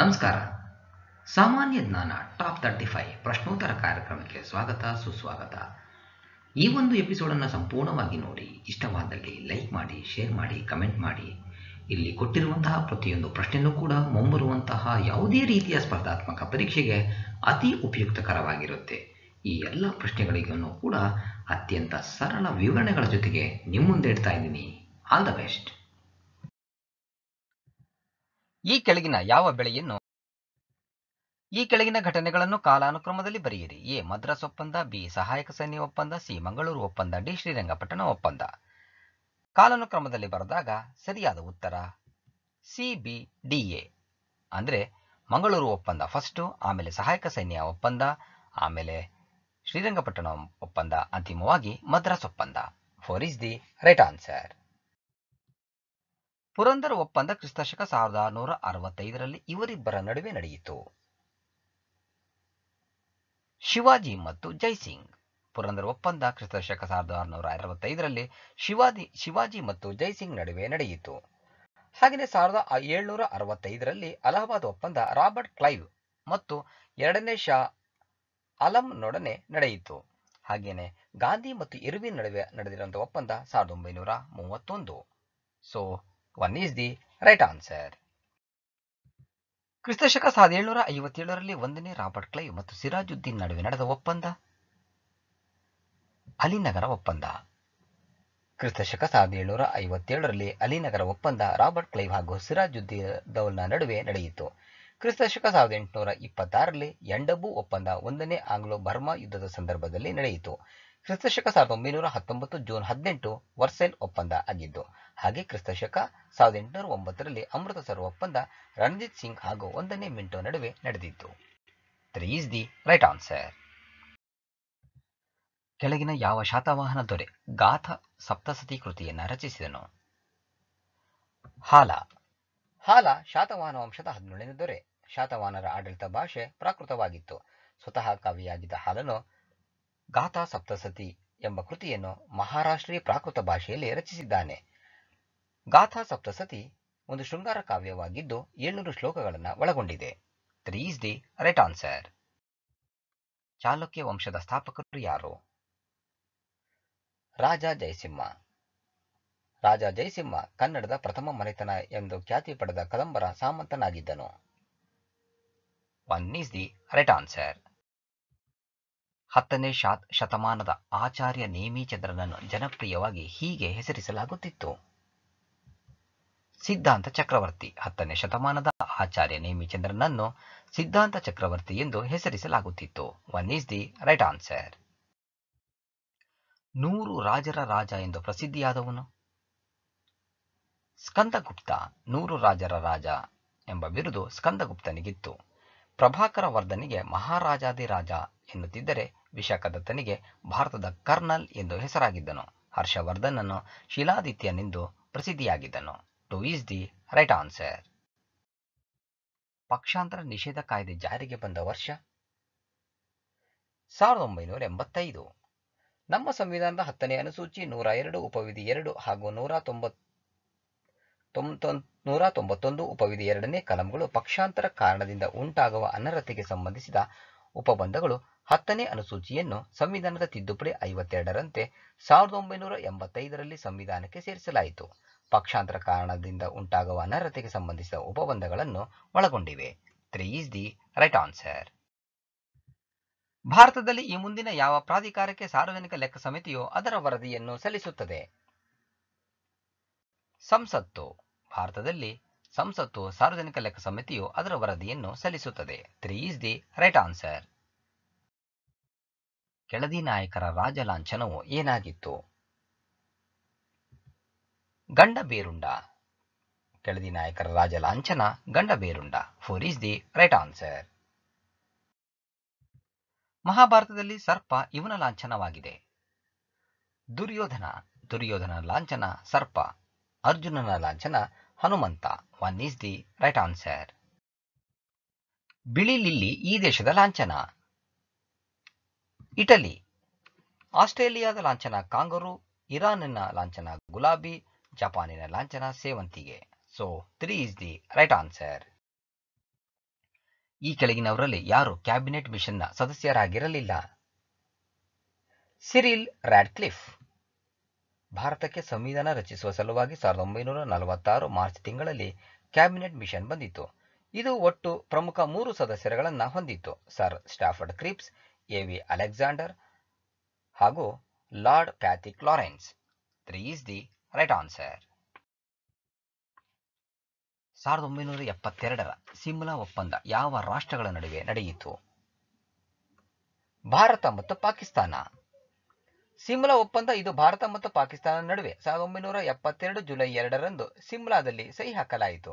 ನಮಸ್ಕಾರ ಸಾಮಾನ್ಯ ಜ್ಞಾನ ಟಾಪ್ ತರ್ಟಿ ಫೈವ್ ಪ್ರಶ್ನೋತ್ತರ ಕಾರ್ಯಕ್ರಮಕ್ಕೆ ಸ್ವಾಗತ ಸುಸ್ವಾಗತ ಈ ಒಂದು ಎಪಿಸೋಡನ್ನು ಸಂಪೂರ್ಣವಾಗಿ ನೋಡಿ ಇಷ್ಟವಾದಲ್ಲಿ ಲೈಕ್ ಮಾಡಿ ಶೇರ್ ಮಾಡಿ ಕಮೆಂಟ್ ಮಾಡಿ ಇಲ್ಲಿ ಕೊಟ್ಟಿರುವಂತಹ ಪ್ರತಿಯೊಂದು ಪ್ರಶ್ನೆಯೂ ಕೂಡ ಮುಂಬರುವಂತಹ ಯಾವುದೇ ರೀತಿಯ ಸ್ಪರ್ಧಾತ್ಮಕ ಪರೀಕ್ಷೆಗೆ ಅತಿ ಉಪಯುಕ್ತಕರವಾಗಿರುತ್ತೆ ಈ ಎಲ್ಲ ಪ್ರಶ್ನೆಗಳಿಗೂ ಕೂಡ ಅತ್ಯಂತ ಸರಳ ವಿವರಣೆಗಳ ಜೊತೆಗೆ ನಿಮ್ಮ ಮುಂದೆ ಇಡ್ತಾ ಇದ್ದೀನಿ ಆಲ್ ದ ಬೆಸ್ಟ್ ಈ ಕೆಳಗಿನ ಯಾವ ಬೆಳೆಯನ್ನು ಈ ಕೆಳಗಿನ ಘಟನೆಗಳನ್ನು ಕಾಲಾನುಕ್ರಮದಲ್ಲಿ ಬರೆಯಿರಿ ಎ ಮದ್ರಾಸ್ ಒಪ್ಪಂದ ಬಿ ಸಹಾಯಕ ಸೈನ್ಯ ಒಪ್ಪಂದ ಸಿ ಮಂಗಳೂರು ಒಪ್ಪಂದ ಡಿ ಶ್ರೀರಂಗಪಟ್ಟಣ ಒಪ್ಪಂದ ಕಾಲಾನುಕ್ರಮದಲ್ಲಿ ಬರೆದಾಗ ಸರಿಯಾದ ಉತ್ತರ ಸಿ ಬಿ ಡಿ ಎ ಅಂದರೆ ಮಂಗಳೂರು ಒಪ್ಪಂದ ಫಸ್ಟು ಆಮೇಲೆ ಸಹಾಯಕ ಸೈನ್ಯ ಒಪ್ಪಂದ ಆಮೇಲೆ ಶ್ರೀರಂಗಪಟ್ಟಣ ಒಪ್ಪಂದ ಅಂತಿಮವಾಗಿ ಮದ್ರಾಸ್ ಒಪ್ಪಂದ four is the right answer Purandar ಒಪ್ಪಂದ ಕ್ರಿಸ್ತಶಕ ಸಾವಿರದ ಆರುನೂರ ಅರವತ್ತೈದರಲ್ಲಿ ಇವರಿಬ್ಬರ ನಡುವೆ ನಡೆಯಿತು ಶಿವಾಜಿ ಮತ್ತು ಜೈಸಿಂಗ್ ಪುರಂದರ ಒಪ್ಪಂದ ಕ್ರಿಸ್ತಶಕ ಸಾವಿರದ ಆರುನೂರ ಅರವತ್ತೈದರಲ್ಲಿ ಶಿವಾಜಿ ಶಿವಾಜಿ ಮತ್ತು ಜೈಸಿಂಗ್ ನಡುವೆ ನಡೆಯಿತು ಹಾಗೆಯೇ ಸಾವಿರದ ಏಳ್ನೂರ ಅರವತ್ತೈದರಲ್ಲಿ ಅಲಹಾಬಾದ್ ಒಪ್ಪಂದ ರಾಬರ್ಟ್ ಕ್ಲೈವ್ ಮತ್ತು ಎರಡನೇ ಶಾ ಅಲಂನೊಡನೆ ನಡೆಯಿತು ಹಾಗೆಯೇ ಗಾಂಧಿ ಮತ್ತು ಇರ್ವಿನ್ ನಡುವೆ ನಡೆದಿರುವಂಥ ಒಪ್ಪಂದ ಸಾವಿರದ ಒಂಬೈನೂರ ಮೂವತ್ತೊಂದು so is the right answer ಕ್ರಿಸ್ತ ಶಕ ಸಾವಿರದ ಏಳ್ನೂರ ಐವತ್ತೇಳರಲ್ಲಿ ಒಂದನೇ ರಾಬರ್ಟ್ ಕ್ಲೈವ್ ಮತ್ತು ಸಿರಾಜುದ್ದೀನ್ ನಡುವೆ ನಡೆದ ಒಪ್ಪಂದ ಅಲಿನಗರ ಒಪ್ಪಂದ ಕ್ರಿಸ್ತ ಶಕ ಸಾವಿರದ ಏಳ್ನೂರ ಐವತ್ತೇಳರಲ್ಲಿ ಅಲಿನಗರ ಒಪ್ಪಂದ ರಾಬರ್ಟ್ ಕ್ಲೈವ್ ಹಾಗೂ ಸಿರಾಜುದ್ದೀನ್ ದೌಲ್ನ ನಡುವೆ ನಡೆಯಿತು ಕ್ರಿಸ್ತ ಶಕ ಸಾವಿರದ ಎಂಟುನೂರ ಇಪ್ಪತ್ತಾರರಲ್ಲಿ ಎಂಡಬು ಒಪ್ಪಂದ ಒಂದನೇ ಆಂಗ್ಲೋ ಬರ್ಮಾ ಯುದ್ಧದ ಸಂದರ್ಭದಲ್ಲಿ ನಡೆಯಿತು ಕ್ರಿಸ್ತಶಕ ಸಾವಿರದ ಒಂಬೈನೂರ ಹತ್ತೊಂಬತ್ತು ಜೂನ್ ಹದಿನೆಂಟು ವರ್ಸೆಲ್ ಒಪ್ಪಂದ ಆಗಿದ್ದು ಹಾಗೆ ಕ್ರಿಸ್ತಶಕ ಸಾವಿರದ ಎಂಟುನೂರ ಒಂಬತ್ತರಲ್ಲಿ ಅಮೃತಸರ ಒಪ್ಪಂದ ರಣಜಿತ್ ಸಿಂಗ್ ಹಾಗೂ ಒಂದನೇ ಮಿಂಟೋ ನಡುವೆ ನಡೆದಿತ್ತು three is the right answer ಕೆಳಗಿನ ಯಾವ ಶಾತವಾಹನ ದೊರೆ ಗಾಥ ಸಪ್ತಸತಿ ಕೃತಿಯನ್ನು ರಚಿಸಿದನು ಹಾಲ ಹಾಲ ಶಾತವಾಹನ ವಂಶದ ಹದಿನೇಳನೇ ದೊರೆ ಶಾತವಾಹನರ ಆಡಳಿತ ಭಾಷೆ ಪ್ರಾಕೃತವಾಗಿತ್ತು ಸ್ವತಃ ಕವಿಯಾಗಿದ್ದ ಹಾಲನು ಗಾಥಾ ಸಪ್ತಸತಿ ಎಂಬ ಕೃತಿಯನ್ನು ಮಹಾರಾಷ್ಟ್ರೀಯ ಪ್ರಾಕೃತ ಭಾಷೆಯಲ್ಲಿ ರಚಿಸಿದ್ದಾನೆ ಗಾಥಾ ಸಪ್ತಸತಿ ಒಂದು ಶೃಂಗಾರ ಕಾವ್ಯವಾಗಿದ್ದು ಏಳ್ನೂರು ಶ್ಲೋಕಗಳನ್ನು ಒಳಗೊಂಡಿದೆ three is the right answer Chalukya ವಂಶದ ಸ್ಥಾಪಕರು ಯಾರು ರಾಜ ಜಯಸಿಂಹ ರಾಜ ಜಯಸಿಂಹ ಕನ್ನಡದ ಪ್ರಥಮ ಮನೆತನ ಎಂದು ಖ್ಯಾತಿ ಪಡೆದ ಕದಂಬರ ಸಾಮಂತನಾಗಿದ್ದನು one is the right answer ಹತ್ತನೇ ಶಾತ್ ಶತಮಾನದ ಆಚಾರ್ಯ ನೇಮಿಚಂದ್ರನನ್ನು ಜನಪ್ರಿಯವಾಗಿ ಹೀಗೆ ಹೆಸರಿಸಲಾಗುತ್ತಿತ್ತು ಸಿದ್ಧಾಂತ ಚಕ್ರವರ್ತಿ ಹತ್ತನೇ ಶತಮಾನದ ಆಚಾರ್ಯ ನೇಮಿಚಂದ್ರನನ್ನು ಸಿದ್ಧಾಂತ ಚಕ್ರವರ್ತಿ ಎಂದು ಹೆಸರಿಸಲಾಗುತ್ತಿತ್ತು one is the right answer ನೂರು ರಾಜರ ರಾಜ ಎಂದು ಪ್ರಸಿದ್ಧಿಯಾದವನು ಸ್ಕಂದಗುಪ್ತ ನೂರು ರಾಜರ ರಾಜ ಎಂಬ ಬಿರುದು ಸ್ಕಂದಗುಪ್ತನಿಗಿತ್ತು ಪ್ರಭಾಕರ ವರ್ಧನಿಗೆ ಮಹಾರಾಜಾಧಿರಾಜ ಎನ್ನುತ್ತಿದ್ದರೆ ವಿಶಾಖದತ್ತನಿಗೆ ಭಾರತದ ಕರ್ನಲ್ ಎಂದು ಹೆಸರಾಗಿದ್ದನು ಹರ್ಷವರ್ಧನನು ಶೀಲಾದಿತ್ಯನೆಂದು ಪ್ರಸಿದ್ಧಿಯಾಗಿದ್ದನು two is the right answer ಪಕ್ಷಾಂತರ ನಿಷೇಧ ಕಾಯ್ದೆ ಜಾರಿಗೆ ಬಂದ ವರ್ಷ ಸಾವಿರದ ಒಂಬೈನೂರ ಎಂಬತ್ತೈದು ನಮ್ಮ ಸಂವಿಧಾನದ ಹತ್ತನೇ ಅನುಸೂಚಿ ನೂರ ಎರಡು ಉಪವಿಧಿ ಎರಡು ಹಾಗೂ ನೂರ ತೊಂಬತ್ತು ನೂರ ತೊಂಬತ್ತೊಂದು ಉಪವಿಧಿ ಎರಡನೇ ಕಲಂಗಳು ಪಕ್ಷಾಂತರ ಕಾರಣದಿಂದ ಉಂಟಾಗುವ ಅನರ್ಹತೆಗೆ ಸಂಬಂಧಿಸಿದ ಉಪಬಂಧಗಳು ಹತ್ತನೇ ಅನುಸೂಚಿಯನ್ನು ಸಂವಿಧಾನದ ತಿದ್ದುಪಡಿ ಐವತ್ತೆರಡರಂತೆ ಸಾವಿರದ ಒಂಬೈನೂರ ಎಂಬತ್ತೈದರಲ್ಲಿ ಸಂವಿಧಾನಕ್ಕೆ ಸೇರಿಸಲಾಯಿತು ಪಕ್ಷಾಂತರ ಕಾರಣದಿಂದ ಉಂಟಾಗುವ ಅನರ್ಹತೆಗೆ ಸಂಬಂಧಿಸಿದ ಉಪಬಂಧಗಳನ್ನು ಒಳಗೊಂಡಿವೆ three is the right answer ಭಾರತದಲ್ಲಿ ಈ ಮುಂದಿನ ಯಾವ ಪ್ರಾಧಿಕಾರಕ್ಕೆ ಸಾರ್ವಜನಿಕ ಲೆಕ್ಕ ಸಮಿತಿಯು ಅದರ ವರದಿಯನ್ನು ಸಲ್ಲಿಸುತ್ತದೆ ಸಂಸತ್ತು ಭಾರತದಲ್ಲಿ ಸಂಸತ್ತು ಸಾರ್ವಜನಿಕ ಲೆಕ್ಕ ಸಮಿತಿಯು ಅದರ ವರದಿಯನ್ನು ಸಲ್ಲಿಸುತ್ತದೆ three is the right answer Keladi ನಾಯಕರ ರಾಜ ಲಾಂಛನವು ಏನಾಗಿತ್ತು ಗಂಡ ಬೇರುಂಡ ಕೆಳದಿ ನಾಯಕರ ರಾಜ ಲಾಂಛನ Gandaberunda four is the right answer ಮಹಾಭಾರತದಲ್ಲಿ ಸರ್ಪ ಇವನ ಲಾಂಛನವಾಗಿದೆ ದುರ್ಯೋಧನ ದುರ್ಯೋಧನ ಲಾಂಛನ ಸರ್ಪ ಅರ್ಜುನನ ಲಾಂಛನ Hanumantha one is the right answer ಬಿಳಿ ಲಿಲ್ಲಿ ಈ ದೇಶದ ಲಾಂಛನ ಇಟಲಿ ಆಸ್ಟ್ರೇಲಿಯಾದ ಲಾಂಛನ ಕಾಂಗರು ಇರಾನಿನ ಲಾಂಛನ ಗುಲಾಬಿ ಜಪಾನಿನ ಲಾಂಛನ ಸೇವಂತಿಗೆ so three is the right answer ಈ ಕೆಳಗಿನವರಲ್ಲಿ ಯಾರು ಕ್ಯಾಬಿನೆಟ್ ಮಿಷನ್ನ ಸದಸ್ಯರಾಗಿರಲಿಲ್ಲ ಸಿರಿಲ್ ರ್ಯಾಡ್ಕ್ಲಿಫ್ ಭಾರತಕ್ಕೆ ಸಂವಿಧಾನ ರಚಿಸುವ ಸಲುವಾಗಿ ಸಾವಿರದ ಒಂಬೈನೂರ ನಲವತ್ತಾರು ಮಾರ್ಚ್ ತಿಂಗಳಲ್ಲಿ ಕ್ಯಾಬಿನೆಟ್ ಮಿಷನ್ ಬಂದಿತ್ತು ಇದು ಒಟ್ಟು ಪ್ರಮುಖ ಮೂರು ಸದಸ್ಯರುಗಳನ್ನು ಹೊಂದಿತ್ತು sir Stafford Cripps A V Alexander ಹಾಗೂ Lord Pethick Lawrence three is the right answer ಸಾವಿರದ ಒಂಬೈನೂರ ಎಪ್ಪತ್ತೆರಡರ ಸಿಮ್ಲಾ ಒಪ್ಪಂದ ಯಾವ ರಾಷ್ಟ್ರಗಳ ನಡುವೆ ನಡೆಯಿತು ಭಾರತ ಮತ್ತು ಪಾಕಿಸ್ತಾನ ಸಿಮ್ಲಾ ಒಪ್ಪಂದ ಇದು ಭಾರತ ಮತ್ತು ಪಾಕಿಸ್ತಾನ ನಡುವೆ ಸಾವಿರದ ಒಂಬೈನೂರ ಎಪ್ಪತ್ತೆರಡು ಜುಲೈ ಎರಡರಂದು ಸಿಮ್ಲಾದಲ್ಲಿ ಸಹಿ ಹಾಕಲಾಯಿತು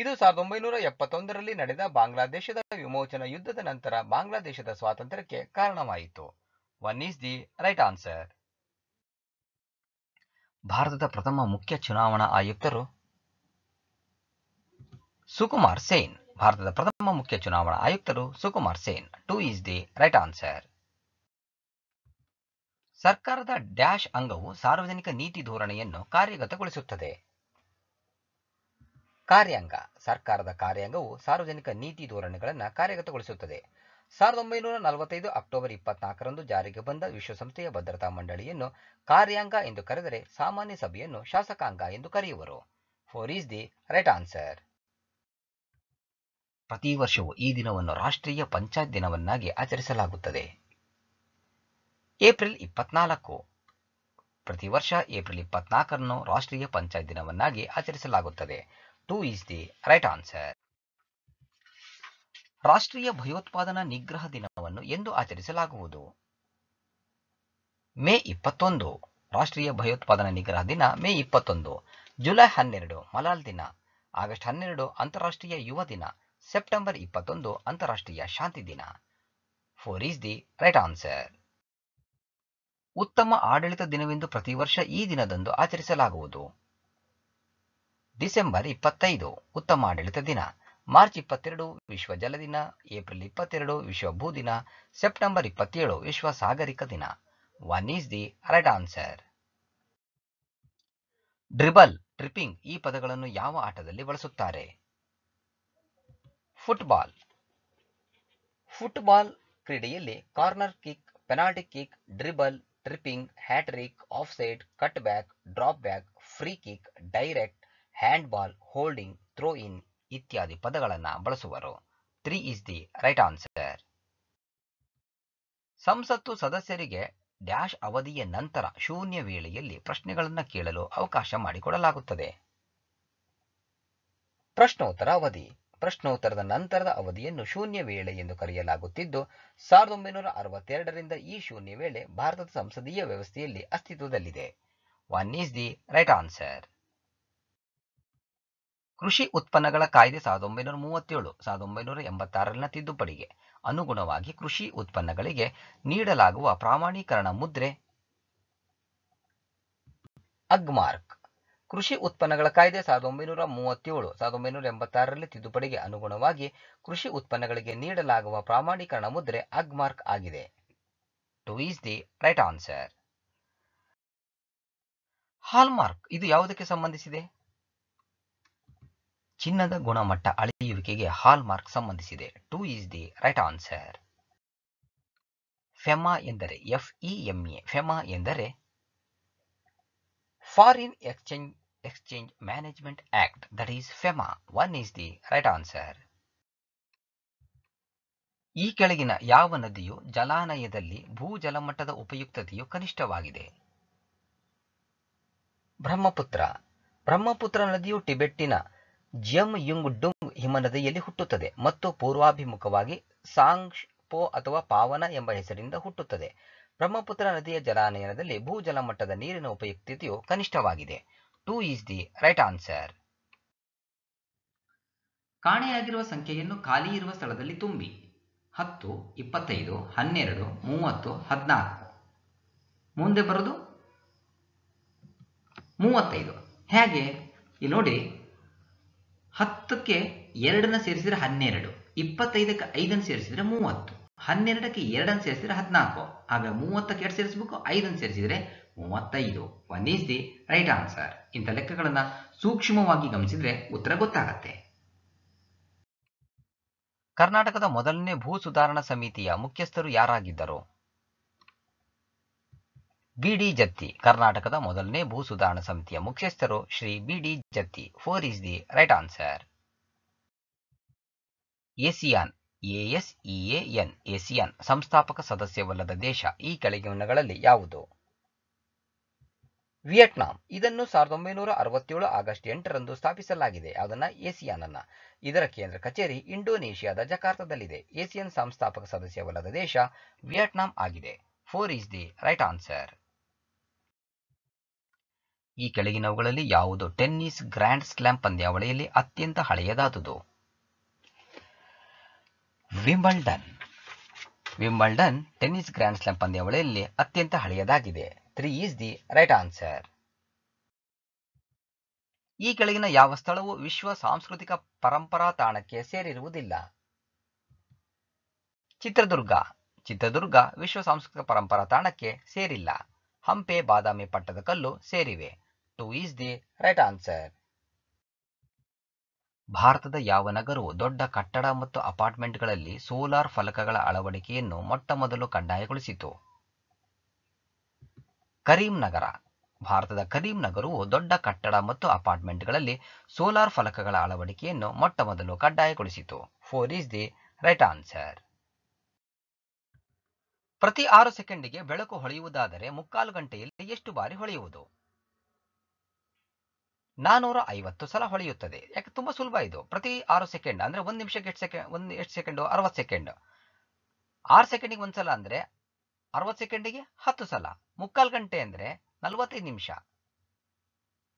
ಇದು ಸಾವಿರದ ಒಂಬೈನೂರ ಎಪ್ಪತ್ತೊಂದರಲ್ಲಿ ನಡೆದ ಬಾಂಗ್ಲಾದೇಶದ ವಿಮೋಚನಾ ಯುದ್ಧದ ನಂತರ ಬಾಂಗ್ಲಾದೇಶದ ಸ್ವಾತಂತ್ರ್ಯಕ್ಕೆ ಕಾರಣವಾಯಿತು one is the right answer ಭಾರತದ ಪ್ರಥಮ ಮುಖ್ಯ ಚುನಾವಣಾ ಆಯುಕ್ತರು ಸುಕುಮಾರ್ ಸೇನ್ ಭಾರತದ ಪ್ರಥಮ ಮುಖ್ಯ ಚುನಾವಣಾ ಆಯುಕ್ತರು Sukumar Sen two is the right answer ಸರ್ಕಾರದ ಡ್ಯಾಶ್ ಅಂಗವು ಸಾರ್ವಜನಿಕ ನೀತಿ ಧೋರಣೆಯನ್ನು ಕಾರ್ಯಗತಗೊಳಿಸುತ್ತದೆ ಕಾರ್ಯಾಂಗ ಸರ್ಕಾರದ ಕಾರ್ಯಾಂಗವು ಸಾರ್ವಜನಿಕ ನೀತಿ ಧೋರಣೆಗಳನ್ನು ಕಾರ್ಯಗತಗೊಳಿಸುತ್ತದೆ ಸಾವಿರದ ಒಂಬೈನೂರ ನಲವತ್ತೈದು ಅಕ್ಟೋಬರ್ ಇಪ್ಪತ್ನಾಲ್ಕರಂದು ಜಾರಿಗೆ ಬಂದ ವಿಶ್ವಸಂಸ್ಥೆಯ ಭದ್ರತಾ ಮಂಡಳಿಯನ್ನು ಕಾರ್ಯಾಂಗ ಎಂದು ಕರೆದರೆ ಸಾಮಾನ್ಯ ಸಭೆಯನ್ನು ಶಾಸಕಾಂಗ ಎಂದು ಕರೆಯುವರು four is the right answer ಪ್ರತಿ ವರ್ಷವೂ ಈ ದಿನವನ್ನು ರಾಷ್ಟ್ರೀಯ ಪಂಚಾಯತ್ ದಿನವನ್ನಾಗಿ ಆಚರಿಸಲಾಗುತ್ತದೆ ಏಪ್ರಿಲ್ ಇಪ್ಪತ್ನಾಲ್ಕು ಪ್ರತಿ ವರ್ಷ ಏಪ್ರಿಲ್ ಇಪ್ಪತ್ನಾಲ್ಕರನ್ನು ರಾಷ್ಟ್ರೀಯ ಪಂಚಾಯತ್ ದಿನವನ್ನಾಗಿ ಆಚರಿಸಲಾಗುತ್ತದೆ two is the right answer ರಾಷ್ಟ್ರೀಯ ಭಯೋತ್ಪಾದನಾ ನಿಗ್ರಹ ದಿನವನ್ನು ಎಂದು ಆಚರಿಸಲಾಗುವುದು ಮೇ ಇಪ್ಪತ್ತೊಂದು ರಾಷ್ಟ್ರೀಯ ಭಯೋತ್ಪಾದನಾ ನಿಗ್ರಹ ದಿನ ಮೇ ಇಪ್ಪತ್ತೊಂದು ಜುಲೈ ಹನ್ನೆರಡು ಮಲಾಲ್ ದಿನ ಆಗಸ್ಟ್ ಹನ್ನೆರಡು ಅಂತಾರಾಷ್ಟ್ರೀಯ ಯುವ ದಿನ ಸೆಪ್ಟೆಂಬರ್ ಇಪ್ಪತ್ತೊಂದು ಅಂತಾರಾಷ್ಟ್ರೀಯ ಶಾಂತಿ ದಿನ four is the right answer ಉತ್ತಮ ಆಡಳಿತ ದಿನವೆಂದು ಪ್ರತಿ ವರ್ಷ ಈ ದಿನದಂದು ಆಚರಿಸಲಾಗುವುದು ಡಿಸೆಂಬರ್ ಇಪ್ಪತ್ತೈದು ಉತ್ತಮ ಆಡಳಿತ ದಿನ ಮಾರ್ಚ್ ಇಪ್ಪತ್ತೆರಡು ವಿಶ್ವ ಜಲ ದಿನ ಏಪ್ರಿಲ್ ಇಪ್ಪತ್ತೆರಡು ವಿಶ್ವ ಭೂ ದಿನ ಸೆಪ್ಟೆಂಬರ್ ಇಪ್ಪತ್ತೇಳು ವಿಶ್ವ ಸಾಗರಿಕ ದಿನ one is the right answer dribble tripping ಈ ಪದಗಳನ್ನು ಯಾವ ಆಟದಲ್ಲಿ ಬಳಸುತ್ತಾರೆ ಫುಟ್ಬಾಲ್ ಫುಟ್ಬಾಲ್ ಕ್ರೀಡೆಯಲ್ಲಿ corner kick penalty kick dribble hat-trick hat-trick cut back drop drop back, free kick, direct, handball, holding, throw-in ಇತ್ಯಾದಿ ಪದಗಳನ್ನು ಬಳಸುವರು. Three is the right answer. ಸಂಸತ್ತು ಸದಸ್ಯರಿಗೆ ಡ್ಯಾಶ್ ಅವಧಿಯ ನಂತರ ಶೂನ್ಯ ವೇಳೆಯಲ್ಲಿ ಪ್ರಶ್ನೆಗಳನ್ನು ಕೇಳಲು ಅವಕಾಶ ಮಾಡಿಕೊಡಲಾಗುತ್ತದೆ. ಪ್ರಶ್ನೋತ್ತರ ಅವಧಿ ಪ್ರಶ್ನೋತ್ತರದ ನಂತರದ ಅವಧಿಯನ್ನು ಶೂನ್ಯ ವೇಳೆ ಎಂದು ಕರೆಯಲಾಗುತ್ತಿದ್ದು ಸಾವಿರದ ಒಂಬೈನೂರ ಅರವತ್ತೆರಡರಿಂದ ಈ ಶೂನ್ಯ ವೇಳೆ ಭಾರತದ ಸಂಸದೀಯ ವ್ಯವಸ್ಥೆಯಲ್ಲಿ ಅಸ್ತಿತ್ವದಲ್ಲಿದೆ one is the right answer ಕೃಷಿ ಉತ್ಪನ್ನಗಳ ಕಾಯ್ದೆ ಸಾವಿರದ ಒಂಬೈನೂರ ಮೂವತ್ತೇಳು ಸಾವಿರದ ಒಂಬೈನೂರ ಎಂಬತ್ತಾರರಲ್ಲಿನ ತಿದ್ದುಪಡಿಗೆ ಅನುಗುಣವಾಗಿ ಕೃಷಿ ಉತ್ಪನ್ನಗಳಿಗೆ ನೀಡಲಾಗುವ ಪ್ರಾಮಾಣೀಕರಣ ಮುದ್ರೆ ಅಗ್ಮಾರ್ಕ್ ಕೃಷಿ ಉತ್ಪನ್ನಗಳ ಕಾಯ್ದೆ ಸಾವಿರದ ಒಂಬೈನೂರ ಮೂವತ್ತೇಳು ಸಾವಿರದ ಒಂಬೈನೂರ ಎಂಬತ್ತಾರರಲ್ಲಿ ತಿದ್ದುಪಡಿಗೆ ಅನುಗುಣವಾಗಿ ಕೃಷಿ ಉತ್ಪನ್ನಗಳಿಗೆ ನೀಡಲಾಗುವ ಪ್ರಾಮಾಣೀಕರಣ ಮುದ್ರೆ ಅಗ್ಮಾರ್ಕ್ ಆಗಿದೆ two is the right answer hallmark ಇದು ಯಾವುದಕ್ಕೆ ಸಂಬಂಧಿಸಿದೆ ಚಿನ್ನದ ಗುಣಮಟ್ಟ ಅಳೆಯುವಿಕೆಗೆ ಹಾಲ್ಮಾರ್ಕ್ ಸಂಬಂಧಿಸಿದೆ two is the right answer FEMA ಎಂದರೆ ಎಫ್ಇಎಂಎ ಫೆಮಾ e ಎಂದರೆ Foreign Exchange Exchange Management Act, that is FEMA. One is the right answer. ಈ ಕೆಳಗಿನ ಯಾವ ನದಿಯು ಜಲಾನಯದಲ್ಲಿ ಭೂಜಲಮಟ್ಟದ ಜಲಮಟ್ಟದ ಉಪಯುಕ್ತತೆಯು ಕನಿಷ್ಠವಾಗಿದೆ ಬ್ರಹ್ಮಪುತ್ರ ಬ್ರಹ್ಮಪುತ್ರ ನದಿಯು ಟಿಬೆಟ್ಟಿನ ಜಮ್ ಯುಂಗ್ ಡುಂಗ್ ನದಿಯಲ್ಲಿ ಹುಟ್ಟುತ್ತದೆ ಮತ್ತು ಪೂರ್ವಾಭಿಮುಖವಾಗಿ ಸಾಂಗ್ ಪೋ ಅಥವಾ ಪಾವನ ಎಂಬ ಹೆಸರಿಂದ ಹುಟ್ಟುತ್ತದೆ ಬ್ರಹ್ಮಪುತ್ರ ನದಿಯ ಜಲಾನಯನದಲ್ಲಿ ಭೂಜಲ ಮಟ್ಟದ ನೀರಿನ ಉಪಯುಕ್ತತೆಯು ಕನಿಷ್ಠವಾಗಿದೆ two is the right answer ಕಾಣೆಯಾಗಿರುವ ಸಂಖ್ಯೆಯನ್ನು ಖಾಲಿ ಇರುವ ಸ್ಥಳದಲ್ಲಿ ತುಂಬಿ ಹತ್ತು ಇಪ್ಪತ್ತೈದು ಹನ್ನೆರಡು ಮೂವತ್ತು ಹದಿನಾಲ್ಕು ಮುಂದೆ ಬರೋದು ಮೂವತ್ತೈದು ಹೇಗೆ ಇಲ್ಲಿ ನೋಡಿ ಹತ್ತಕ್ಕೆ ಎರಡನ್ನು ಸೇರಿಸಿದರೆ ಹನ್ನೆರಡು ಇಪ್ಪತ್ತೈದಕ್ಕೆ ಐದನ್ನು ಸೇರಿಸಿದರೆ ಮೂವತ್ತು ಹನ್ನೆರಡಕ್ಕೆ ಎರಡನ್ನು ಸೇರಿಸಿದ್ರೆ ಹದಿನಾಲ್ಕು ಆಗ ಮೂವತ್ತಕ್ಕೆ ಎರಡು ಸೇರಿಸಬೇಕು ಐದನ್ನು ಸೇರಿಸಿದ್ರೆ ಮೂವತ್ತೈದು one is the right answer ಇಂಥ ಲೆಕ್ಕಗಳನ್ನು ಸೂಕ್ಷ್ಮವಾಗಿ ಗಮನಿಸಿದ್ರೆ ಉತ್ತರ ಗೊತ್ತಾಗತ್ತೆ ಕರ್ನಾಟಕದ ಮೊದಲನೇ ಭೂ ಸುಧಾರಣಾ ಸಮಿತಿಯ ಮುಖ್ಯಸ್ಥರು ಯಾರಾಗಿದ್ದರು ಬಿಡಿ ಜತ್ತಿ ಕರ್ನಾಟಕದ ಮೊದಲನೇ ಭೂ ಸುಧಾರಣಾ ಸಮಿತಿಯ ಮುಖ್ಯಸ್ಥರು Shri B D Jatti four is the right answer ASEAN A S E A N ASEAN ಸಂಸ್ಥಾಪಕ ಸದಸ್ಯವಲ್ಲದ ದೇಶ ಈ ಕೆಳಗಿನಗಳಲ್ಲಿ ಯಾವುದು ವಿಯೆಟ್ನಾಂ ಇದನ್ನು ಸಾವಿರದ ಒಂಬೈನೂರ ಅರವತ್ತೇಳು ಆಗಸ್ಟ್ ಎಂಟರಂದು ಸ್ಥಾಪಿಸಲಾಗಿದೆ ಅದನ್ನು ಏಸಿಯಾನ್ ಅನ್ನ ಇದರ ಕೇಂದ್ರ ಕಚೇರಿ ಇಂಡೋನೇಷ್ಯಾದ ಜಕಾರ್ತದಲ್ಲಿದೆ ಏಸಿಯನ್ ಸಂಸ್ಥಾಪಕ ಸದಸ್ಯವಲ್ಲದ ದೇಶ ವಿಯೆಟ್ನಾಂ ಆಗಿದೆ four is the right answer ಈ ಕೆಳಗಿನವುಗಳಲ್ಲಿ ಯಾವುದು ಟೆನ್ನಿಸ್ ಗ್ರ್ಯಾಂಡ್ ಸ್ಲ್ಯಾಮ್ ಪಂದ್ಯಾವಳಿಯಲ್ಲಿ ಅತ್ಯಂತ ಹಳೆಯದಾದುದು Wimbledon Wimbledon tennis grand slam ಪಂದ್ಯಾವಳಿಯಲ್ಲಿ ಅತ್ಯಂತ ಹಳೆಯದಾಗಿದೆ three is the right answer ಈ ಕೆಳಗಿನ ಯಾವ ಸ್ಥಳವು ವಿಶ್ವ ಸಾಂಸ್ಕೃತಿಕ ಪರಂಪರಾ ತಾಣಕ್ಕೆ ಸೇರಿರುವುದಿಲ್ಲ ಚಿತ್ರದುರ್ಗ ಚಿತ್ರದುರ್ಗ ವಿಶ್ವ ಸಾಂಸ್ಕೃತಿಕ ಪರಂಪರಾ ತಾಣಕ್ಕೆ ಸೇರಿಲ್ಲ ಹಂಪೆ ಬಾದಾಮಿ ಪಟ್ಟದ ಕಲ್ಲು ಸೇರಿವೆ two is the right answer ಭಾರತದ ಯಾವ ನಗರವೂ ದೊಡ್ಡ ಕಟ್ಟಡ ಮತ್ತು ಅಪಾರ್ಟ್‌ಮೆಂಟ್‌ಗಳಲ್ಲಿ ಸೋಲಾರ್ ಫಲಕಗಳ ಅಳವಡಿಕೆಯನ್ನು ಮೊಟ್ಟಮೊದಲು ಕಡ್ಡಾಯಗೊಳಿಸಿತು ಕರೀಂನಗರ ಭಾರತದ ಕರೀಂನಗರವು ದೊಡ್ಡ ಕಟ್ಟಡ ಮತ್ತು ಅಪಾರ್ಟ್‌ಮೆಂಟ್‌ಗಳಲ್ಲಿ ಸೋಲಾರ್ ಫಲಕಗಳ ಅಳವಡಿಕೆಯನ್ನು ಮೊಟ್ಟಮೊದಲು ಕಡ್ಡಾಯಗೊಳಿಸಿತು four is the right answer ಪ್ರತಿ ಆರು ಸೆಕೆಂಡಿಗೆ ಬೆಳಕು ಹೊಳೆಯುವುದಾದರೆ ಮುಕ್ಕಾಲು ಗಂಟೆಯಲ್ಲಿ ಎಷ್ಟು ಬಾರಿ ಹೊಳೆಯುವುದು ನಾನೂರ ಐವತ್ತು ಸಲ ಹೊಳೆಯುತ್ತದೆ ಯಾಕೆ ತುಂಬ ಸುಲಭ ಇದು ಪ್ರತಿ ಆರು ಸೆಕೆಂಡ್ ಅಂದ್ರೆ ಒಂದು ನಿಮಿಷಕ್ಕೆ ಎಷ್ಟು ಸೆಕೆಂಡ್ ಒಂದು ಎಷ್ಟು ಸೆಕೆಂಡು ಅರವತ್ತು ಸೆಕೆಂಡ್ ಆರು ಸೆಕೆಂಡಿಗೆ ಒಂದು ಸಲ ಅಂದ್ರೆ ಅರವತ್ತು ಸೆಕೆಂಡಿಗೆ ಹತ್ತು ಸಲ ಮುಕ್ಕಾಲು ಗಂಟೆ ಅಂದ್ರೆ ನಲವತ್ತೈದು ನಿಮಿಷ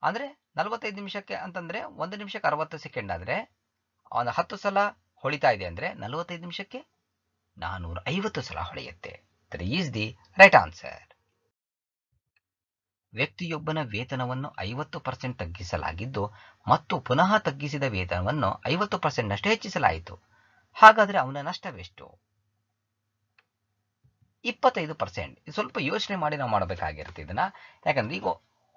ಅಂದ್ರೆ ನಲವತ್ತೈದು ನಿಮಿಷಕ್ಕೆ ಅಂತಂದ್ರೆ ಒಂದು ನಿಮಿಷಕ್ಕೆ ಅರವತ್ತು ಸೆಕೆಂಡ್ ಆದರೆ ಒಂದು ಹತ್ತು ಸಲ ಹೊಳಿತಾ ಇದೆ ಅಂದ್ರೆ ನಲವತ್ತೈದು ನಿಮಿಷಕ್ಕೆ ನಾನೂರ ಐವತ್ತು ಸಲ ಹೊಳೆಯುತ್ತೆ that is the right answer ವ್ಯಕ್ತಿಯೊಬ್ಬನ ವೇತನವನ್ನು ಐವತ್ತು ಪರ್ಸೆಂಟ್ ತಗ್ಗಿಸಲಾಗಿದ್ದು ಮತ್ತು ಪುನಃ ತಗ್ಗಿಸಿದ ವೇತನವನ್ನು ಐವತ್ತು ಪರ್ಸೆಂಟ್ನಷ್ಟು ಹೆಚ್ಚಿಸಲಾಯಿತು ಹಾಗಾದರೆ ಅವನ ನಷ್ಟವೆಷ್ಟು ಇಪ್ಪತ್ತೈದು ಪರ್ಸೆಂಟ್ ಸ್ವಲ್ಪ ಯೋಚನೆ ಮಾಡಿ ನಾವು ಮಾಡಬೇಕಾಗಿರುತ್ತೆ ಇದನ್ನ ಯಾಕಂದ್ರೆ ಈಗ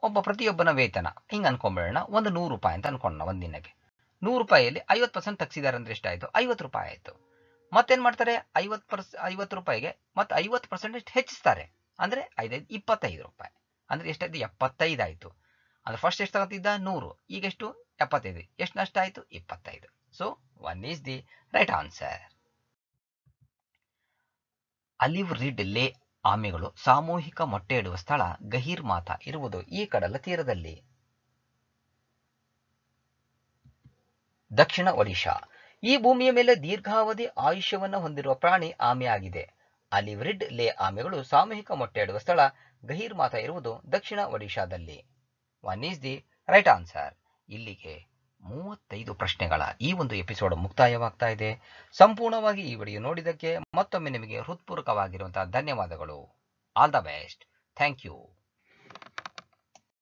ಒಬ್ಬ ಪ್ರತಿಯೊಬ್ಬನ ವೇತನ ಹಿಂಗೆ ಅನ್ಕೊಂಬಿಡೋಣ ಒಂದು ನೂರು ರೂಪಾಯಿ ಅಂತ ಅನ್ಕೊಂಡ ಒಂದಿನಕ್ಕೆ ನೂರು ರೂಪಾಯಿಯಲ್ಲಿ ಐವತ್ತು ಪರ್ಸೆಂಟ್ ತಗ್ಸಿದಾರೆ ಅಂದ್ರೆ ಎಷ್ಟಾಯಿತು ಐವತ್ತು ರೂಪಾಯಿ ಆಯ್ತು ಮತ್ತೇನ್ ಮಾಡ್ತಾರೆ ಐವತ್ತು ಪರ್ಸ್ ಐವತ್ತು ರೂಪಾಯಿಗೆ ಮತ್ತೆ ಐವತ್ತು ಪರ್ಸೆಂಟ್ ಹೆಚ್ಚಿಸ್ತಾರೆ ಅಂದ್ರೆ ಐದೈದು ಇಪ್ಪತ್ತೈದು ರೂಪಾಯಿ ಅಂದ್ರೆ ಎಷ್ಟಾಯ್ತು ಎಪ್ಪತ್ತೈದು ಆಯ್ತು ಅಂದ್ರೆ ಫಸ್ಟ್ ಎಷ್ಟು ತಗೊತಿದ್ದ ನೂರು ಈಗ ಎಷ್ಟು ಎಪ್ಪತ್ತೈದು ಎಷ್ಟು ನಷ್ಟ ಆಯ್ತು ಇಪ್ಪತ್ತೈದು so one is the right answer olive ridley ಆಮೆಗಳು ಸಾಮೂಹಿಕ ಮೊಟ್ಟೆ ಇಡುವ ಸ್ಥಳ ಗಹೀರ್ ಮಾತಾ ಇರುವುದು ಈ ಕಡಲ ತೀರದಲ್ಲಿ ದಕ್ಷಿಣ ಒಡಿಶಾ ಈ ಭೂಮಿಯ ಮೇಲೆ ದೀರ್ಘಾವಧಿ ಆಯುಷ್ಯವನ್ನು ಹೊಂದಿರುವ ಪ್ರಾಣಿ ಆಮೆಯಾಗಿದೆ ಅಲಿವ್ರಿಡ್ ಲೇ ಆಮೆಗಳು ಸಾಮೂಹಿಕ ಮೊಟ್ಟೆ ಇಡುವ ಸ್ಥಳ ಗಹೀರ್ ಮಾತ ಇರುವುದು ದಕ್ಷಿಣ ಒಡಿಶಾದಲ್ಲಿ one is the right answer ಇಲ್ಲಿಗೆ ಮೂವತ್ತೈದು ಪ್ರಶ್ನೆಗಳ ಈ ಒಂದು ಎಪಿಸೋಡ್ ಮುಕ್ತಾಯವಾಗ್ತಾ ಇದೆ ಸಂಪೂರ್ಣವಾಗಿ ಈ ವಿಡಿಯೋ ನೋಡಿದ್ದಕ್ಕೆ ಮತ್ತೊಮ್ಮೆ ನಿಮಗೆ ಹೃತ್ಪೂರ್ವಕವಾಗಿರುವಂತಹ ಧನ್ಯವಾದಗಳು all the best thank you